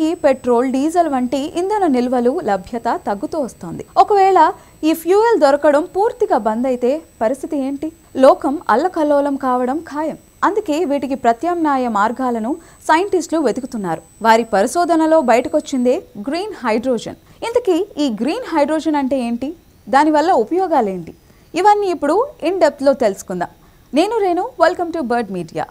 దేశానికి petrol diesel వంటి ఇంధన నిల్వలు లభ్యత తగ్గుతూ వస్తోంది ఒకవేళ ఈ ఫ్యూయల్ దొరకడం పూర్తిగా బంద్ అయితే పరిస్థితి ఏంటి లోకం అల్లకల్లోలం కావడం ఖాయం అందుకే వీటికి ప్రత్యామ్నాయ మార్గాలను సైంటిస్టులు వెతుకుతున్నారు వారి పరిశోధనలో బయటకొచ్చిందే గ్రీన్ హైడ్రోజన్ ఇంతకీ ఈ గ్రీన్ హైడ్రోజన్ అంటే ఏంటి దానివల్ల ఉపయోగాలేంటి ఇవన్నీ ఇప్పుడు ఇన్ డెప్త్లో తెలుసుకుందాం నేను Renu welcome to bird media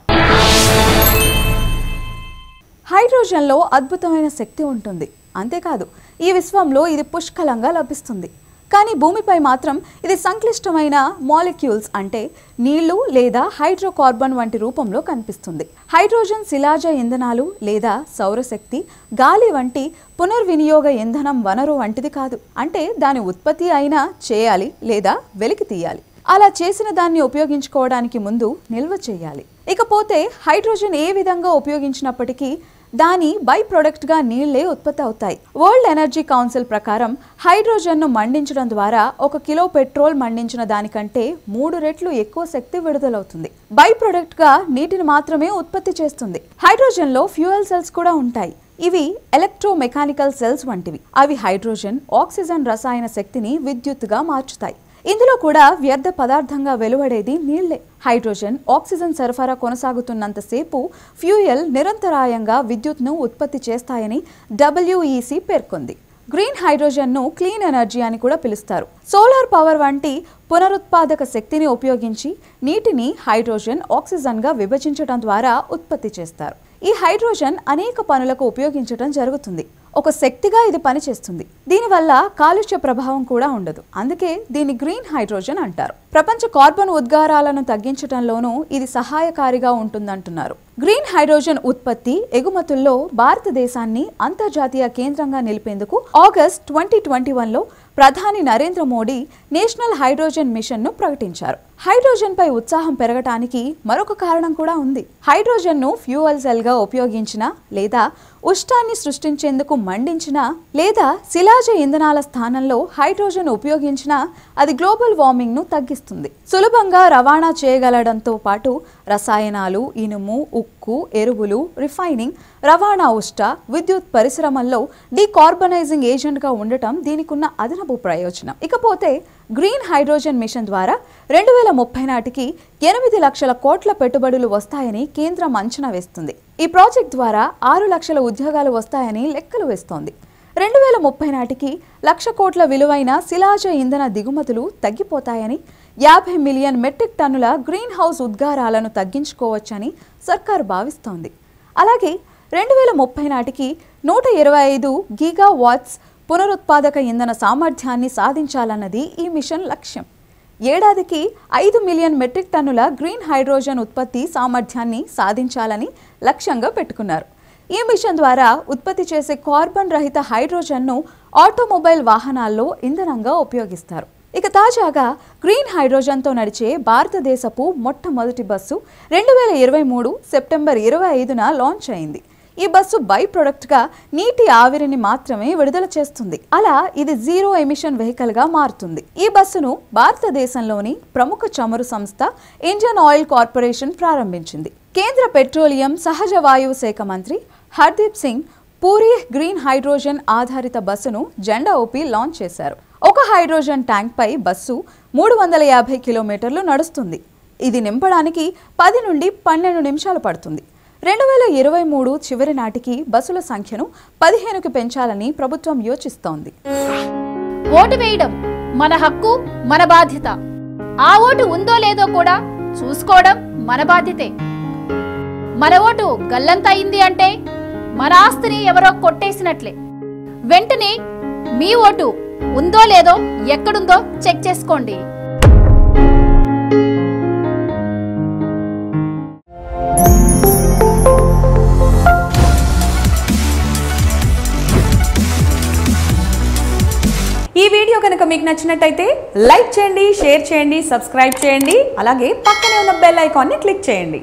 హైడ్రోజన్లో అద్భుతమైన శక్తి ఉంటుంది అంతేకాదు ఈ విశ్వంలో ఇది పుష్కలంగా లభిస్తుంది కానీ భూమిపై మాత్రం ఇది సంక్లిష్టమైన మాలిక్యూల్స్ అంటే నీళ్లు లేదా హైడ్రోకార్బన్ వంటి రూపంలో కనిపిస్తుంది హైడ్రోజన్ శిలాజ ఇంధనాలు లేదా సౌరశక్తి గాలి వంటి పునర్వినియోగ ఇంధనం వనరు వంటిది కాదు అంటే దాని ఉత్పత్తి అయినా చేయాలి లేదా వెలికి తీయాలి అలా చేసిన దాన్ని ఉపయోగించుకోవడానికి ముందు నిల్వ చేయాలి ఇకపోతే హైడ్రోజన్ ఏ విధంగా ఉపయోగించినప్పటికీ దాని బై ప్రొడక్ట్గా నీళ్లే ఉత్పత్తి అవుతాయి వరల్డ్ ఎనర్జీ కౌన్సిల్ ప్రకారం హైడ్రోజన్ను మండించడం ద్వారా ఒక కిలో పెట్రోల్ మండించిన దానికంటే మూడు రెట్లు ఎక్కువ శక్తి విడుదలవుతుంది బై ప్రొడక్ట్గా నీటిని మాత్రమే ఉత్పత్తి చేస్తుంది హైడ్రోజన్లో ఫ్యూయల్ సెల్స్ కూడా ఉంటాయి ఇవి ఎలక్ట్రోమెకానికల్ సెల్స్ వంటివి అవి హైడ్రోజన్ ఆక్సిజన్ రసాయన శక్తిని విద్యుత్తుగా మార్చుతాయి ఇందులో కూడా వ్యర్థ పదార్థంగా వెలువడేది నీళ్లే హైడ్రోజన్ ఆక్సిజన్ సరఫరా కొనసాగుతున్నంతసేపు ఫ్యూయల్ నిరంతరాయంగా విద్యుత్ను ఉత్పత్తి చేస్తాయని డబ్ల్యూఈసి పేర్కొంది గ్రీన్ హైడ్రోజన్ను క్లీన్ ఎనర్జీ అని కూడా పిలుస్తారు సోలార్ పవర్ వంటి పునరుత్పాదక శక్తిని ఉపయోగించి నీటిని హైడ్రోజన్ ఆక్సిజన్గా విభజించడం ద్వారా ఉత్పత్తి చేస్తారు ఈ హైడ్రోజన్ అనేక పనులకు ఉపయోగించడం జరుగుతుంది ఒక శక్తిగా ఇది పనిచేస్తుంది దీనివల్ల కాలుష్య ప్రభావం కూడా ఉండదు అందుకే దీన్ని గ్రీన్ హైడ్రోజన్ అంటారు ప్రపంచ కార్బన్ ఉద్గారాలను తగ్గించడంలోనూ ఇది సహాయకారిగా ఉంటుందంటున్నారు గ్రీన్ హైడ్రోజన్ ఉత్పత్తి ఎగుమతుల్లో భారతదేశాన్ని అంతర్జాతీయ కేంద్రంగా నిలిపేందుకు ఆగస్ట్ ట్వంటీ ట్వంటీ వన్లో ప్రధాని నరేంద్ర మోడీ నేషనల్ హైడ్రోజన్ మిషన్ను ప్రకటించారు హైడ్రోజన్పై ఉత్సాహం పెరగటానికి మరొక కారణం కూడా ఉంది హైడ్రోజన్ను ఫ్యూయల్ సెల్గా ఉపయోగించిన లేదా ఉష్ణాన్ని సృష్టించేందుకు మండించిన లేదా శిలాజ ఇంధనాల స్థానంలో హైడ్రోజన్ ఉపయోగించిన అది గ్లోబల్ వార్మింగ్ను తగ్గిస్తుంది సులభంగా రవాణా చేయగలడంతో పాటు రసాయనాలు ఇనుము ఉక్కు ఎరువులు రిఫైనింగ్ రవాణా ఉష్ట విద్యుత్ పరిశ్రమల్లో డీకార్బనైజింగ్ ఏజెంట్గా ఉండటం దీనికున్న అదనపు ప్రయోజనం ఇకపోతే గ్రీన్ హైడ్రోజన్ మిషన్ ద్వారా రెండు వేల ముప్పై నాటికి ఎనిమిది లక్షల కోట్ల పెట్టుబడులు వస్తాయని కేంద్రం అంచనా వేస్తుంది ఈ ప్రాజెక్ట్ ద్వారా ఆరు లక్షల ఉద్యోగాలు వస్తాయని లెక్కలు వేస్తోంది రెండు వేల ముప్పై నాటికి లక్ష కోట్ల విలువైన శిలాజ ఇంధన దిగుమతులు తగ్గిపోతాయని యాభై మిలియన్ మెట్రిక్ టన్నుల గ్రీన్ హౌస్ ఉద్గారాలను తగ్గించుకోవచ్చని సర్కారు భావిస్తోంది అలాగే రెండు వేల ముప్పై నాటికి నూట ఇరవై ఐదు గీగా వాట్స్ పునరుత్పాదక ఇంధన సామర్థ్యాన్ని సాధించాలన్నది ఈ మిషన్ లక్ష్యం ఏడాదికి ఐదు మిలియన్ మెట్రిక్ టన్నుల గ్రీన్ హైడ్రోజన్ ఉత్పత్తి సామర్థ్యాన్ని సాధించాలని లక్ష్యంగా పెట్టుకున్నారు ఈ మిషన్ ద్వారా ఉత్పత్తి చేసే కార్బన్ రహిత హైడ్రోజన్ను ఆటోమొబైల్ వాహనాల్లో ఇంధనంగా ఉపయోగిస్తారు ఇక తాజాగా గ్రీన్ హైడ్రోజన్తో నడిచే భారతదేశపు మొట్టమొదటి బస్సు రెండు వేల ఇరవై మూడు సెప్టెంబర్ ఇరవై ఐదున లాంచ్ అయింది ఈ బస్సు బై ప్రొడక్ట్గా నీటి ఆవిరిని మాత్రమే విడుదల చేస్తుంది అలా ఇది జీరో ఎమిషన్ వెహికల్గా మారుతుంది ఈ బస్సును భారతదేశంలోని ప్రముఖ చమురు సంస్థ ఇండియన్ ఆయిల్ కార్పొరేషన్ ప్రారంభించింది కేంద్ర పెట్రోలియం సహజ వాయువు శాఖ మంత్రి హర్దీప్ సింగ్ పూరి గ్రీన్ హైడ్రోజన్ ఆధారిత బస్సును జెండా ఓపి లాంచ్ చేశారు ఒక హైడ్రోజన్ ట్యాంక్పై బస్సు మూడు వందల యాభై కిలోమీటర్లు నడుస్తుంది ఇది నింపడానికి పది నుండి పన్నెండు నిమిషాలు పడుతుంది రెండు వేల ఇరవై మూడు చివరి నాటికి బస్సుల సంఖ్యను పదిహేనుకి పెంచాలని ప్రభుత్వం యోచిస్తోంది ఓటు వేయడం మన హక్కు మన బాధ్యత ఆ ఓటు ఉందో లేదో కూడా చూసుకోవడం మన బాధ్యతే మన ఓటు గల్లంతయింది అంటే మన ఆస్తిని ఎవరో కొట్టేసినట్లే వెంటనే మీ ఓటు ఉందో లేదో ఎక్కడుందో చెక్ చేసుకోండి ఈ వీడియో కనుక మీకు నచ్చినట్టయితే లైక్ చేయండి షేర్ చేయండి సబ్స్క్రైబ్ చేయండి అలాగే పక్కనే ఉన్న బెల్ ఐకాన్ని క్లిక్ చేయండి